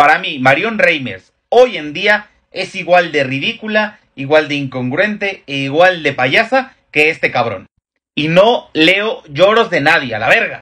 Para mí, Marion Reimers hoy en día es igual de ridícula, igual de incongruente e igual de payasa que este cabrón. Y no leo lloros de nadie, a la verga.